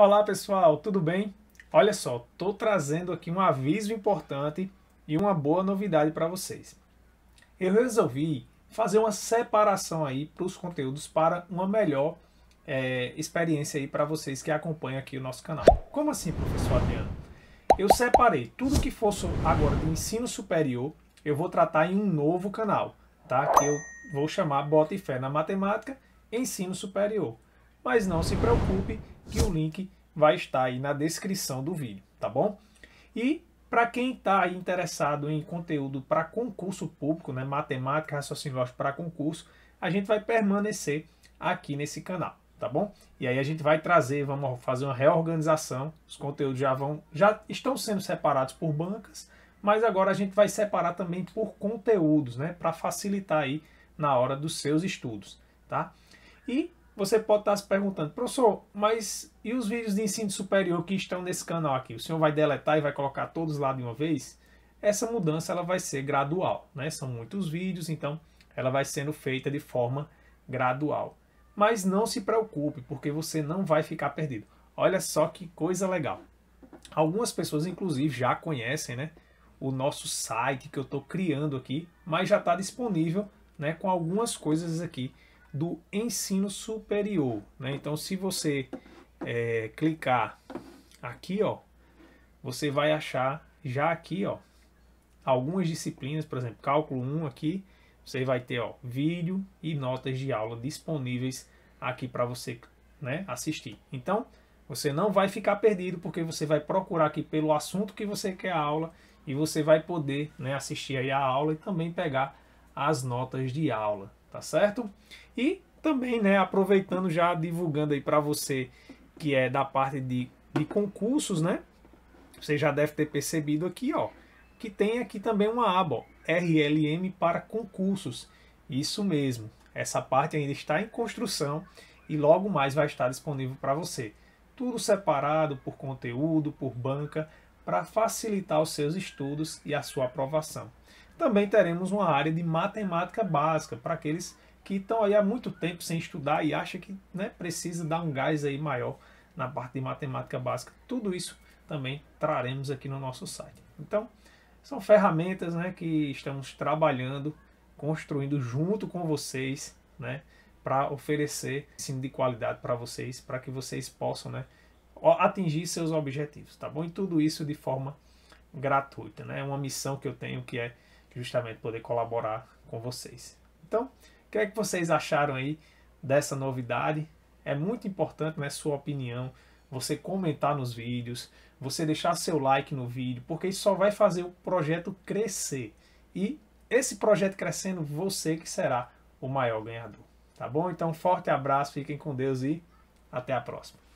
Olá pessoal, tudo bem? Olha só, estou trazendo aqui um aviso importante e uma boa novidade para vocês. Eu resolvi fazer uma separação aí para os conteúdos para uma melhor é, experiência aí para vocês que acompanham aqui o nosso canal. Como assim, professor Adriano? Eu separei tudo que fosse agora de ensino superior, eu vou tratar em um novo canal, tá? Que eu vou chamar Bota e Fé na Matemática Ensino Superior mas não se preocupe que o link vai estar aí na descrição do vídeo, tá bom? E para quem está interessado em conteúdo para concurso público, né, matemática, raciocínio lógico para concurso, a gente vai permanecer aqui nesse canal, tá bom? E aí a gente vai trazer, vamos fazer uma reorganização, os conteúdos já vão, já estão sendo separados por bancas, mas agora a gente vai separar também por conteúdos, né, para facilitar aí na hora dos seus estudos, tá? E você pode estar tá se perguntando, professor, mas e os vídeos de ensino superior que estão nesse canal aqui? O senhor vai deletar e vai colocar todos lá de uma vez? Essa mudança ela vai ser gradual, né? São muitos vídeos, então ela vai sendo feita de forma gradual. Mas não se preocupe, porque você não vai ficar perdido. Olha só que coisa legal. Algumas pessoas, inclusive, já conhecem né, o nosso site que eu estou criando aqui, mas já está disponível né, com algumas coisas aqui do ensino superior. Né? Então, se você é, clicar aqui, ó, você vai achar já aqui, ó, algumas disciplinas, por exemplo, cálculo 1 aqui, você vai ter, ó, vídeo e notas de aula disponíveis aqui para você, né, assistir. Então, você não vai ficar perdido porque você vai procurar aqui pelo assunto que você quer a aula e você vai poder, né, assistir aí a aula e também pegar as notas de aula tá certo? E também, né, aproveitando já divulgando aí para você que é da parte de, de concursos, né? Você já deve ter percebido aqui, ó, que tem aqui também uma aba, ó, RLM para concursos. Isso mesmo. Essa parte ainda está em construção e logo mais vai estar disponível para você. Tudo separado por conteúdo, por banca, para facilitar os seus estudos e a sua aprovação. Também teremos uma área de matemática básica para aqueles que estão aí há muito tempo sem estudar e acha que né, precisa dar um gás aí maior na parte de matemática básica. Tudo isso também traremos aqui no nosso site. Então, são ferramentas né, que estamos trabalhando, construindo junto com vocês, né, para oferecer ensino de qualidade para vocês, para que vocês possam né, atingir seus objetivos, tá bom? E tudo isso de forma gratuita, né? É uma missão que eu tenho que é justamente poder colaborar com vocês. Então, o que é que vocês acharam aí dessa novidade? É muito importante, né, sua opinião, você comentar nos vídeos, você deixar seu like no vídeo, porque isso só vai fazer o projeto crescer. E esse projeto crescendo, você que será o maior ganhador. Tá bom? Então, forte abraço, fiquem com Deus e até a próxima.